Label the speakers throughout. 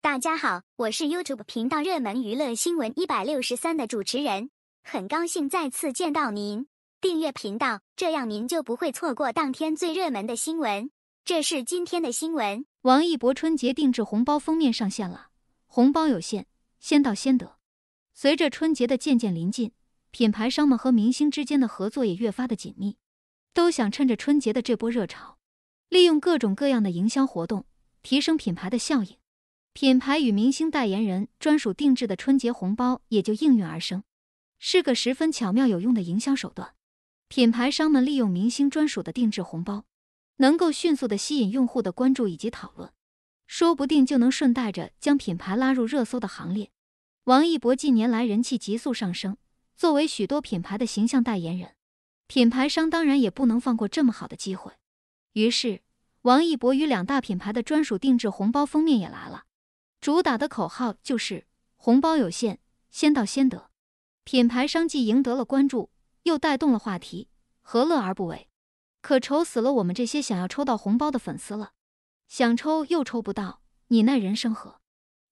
Speaker 1: 大家好，我是 YouTube 频道热门娱乐新闻一百六十三的主持人，很高兴再次见到您。订阅频道，这样您就不会错过当天最热门的新闻。这是今天的新闻：王一博春节定制红包
Speaker 2: 封面上线了，红包有限，先到先得。随着春节的渐渐临近，品牌商们和明星之间的合作也越发的紧密，都想趁着春节的这波热潮，利用各种各样的营销活动，提升品牌的效应。品牌与明星代言人专属定制的春节红包也就应运而生，是个十分巧妙有用的营销手段。品牌商们利用明星专属的定制红包，能够迅速的吸引用户的关注以及讨论，说不定就能顺带着将品牌拉入热搜的行列。王一博近年来人气急速上升，作为许多品牌的形象代言人，品牌商当然也不能放过这么好的机会。于是，王一博与两大品牌的专属定制红包封面也来了。主打的口号就是“红包有限，先到先得”，品牌商既赢得了关注，又带动了话题，何乐而不为？可愁死了我们这些想要抽到红包的粉丝了，想抽又抽不到，你奈人生何？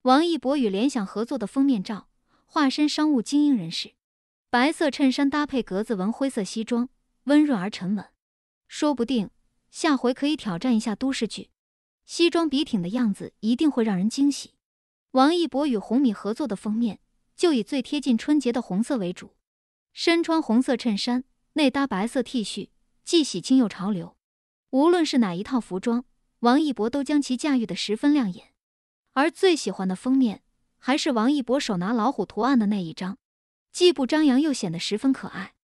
Speaker 2: 王一博与联想合作的封面照，化身商务精英人士，白色衬衫搭配格子纹灰色西装，温润而沉稳，说不定下回可以挑战一下都市剧，西装笔挺的样子一定会让人惊喜。王一博与红米合作的封面就以最贴近春节的红色为主，身穿红色衬衫内搭白色 T 恤，既喜庆又潮流。无论是哪一套服装，王一博都将其驾驭的十分亮眼。而最喜欢的封面还是王一博手拿老虎图案的那一张，既不张扬又显得十分可爱。